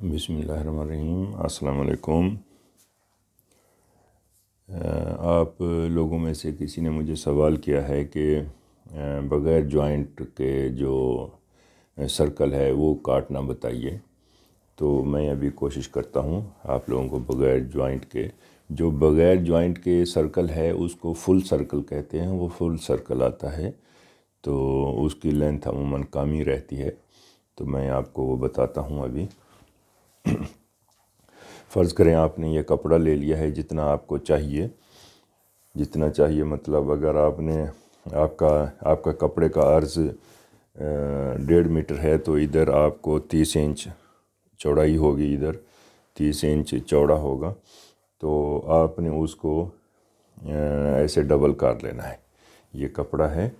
बिसमीम् अल्लाम आप लोगों में से किसी ने मुझे सवाल किया है कि बग़ैर जॉइंट के जो सर्कल है वो काटना बताइए तो मैं अभी कोशिश करता हूँ आप लोगों को बग़ैर जॉइंट के जो बग़ैर जॉइंट के सर्कल है उसको फुल सर्कल कहते हैं वो फुल सर्कल आता है तो उसकी लेंथ अमूमन कम ही रहती है तो मैं आपको वो बताता हूँ अभी फ़र्ज़ करें आपने ये कपड़ा ले लिया है जितना आपको चाहिए जितना चाहिए मतलब अगर आपने आपका आपका कपड़े का अर्ज़ डेढ़ मीटर है तो इधर आपको तीस इंच चौड़ाई होगी इधर तीस इंच चौड़ा होगा तो आपने उसको ऐसे डबल कर लेना है ये कपड़ा है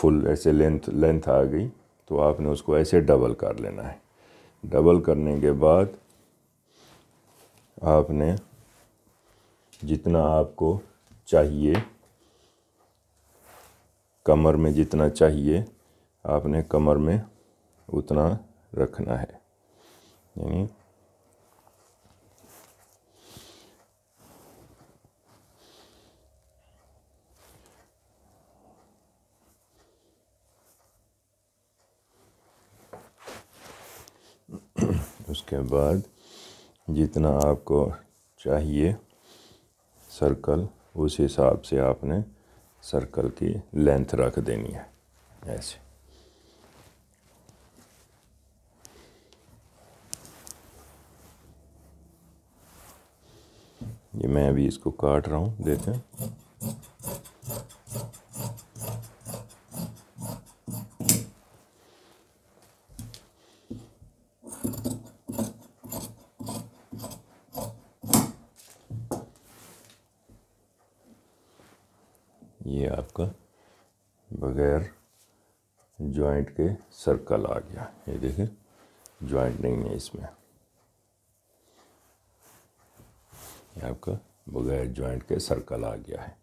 फुल ऐसे लेंथ लेंथ आ गई तो आपने उसको ऐसे डबल कर लेना है डबल करने के बाद आपने जितना आपको चाहिए कमर में जितना चाहिए आपने कमर में उतना रखना है यानी उसके बाद जितना आपको चाहिए सर्कल उस हिसाब से आपने सर्कल की लेंथ रख देनी है ऐसे ये मैं अभी इसको काट रहा हूँ देखें ये आपका बगैर जॉइंट के सर्कल आ गया ये देखें जॉइंट नहीं है इसमें ये आपका बगैर जॉइंट के सर्कल आ गया है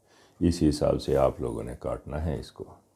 इस हिसाब से आप लोगों ने काटना है इसको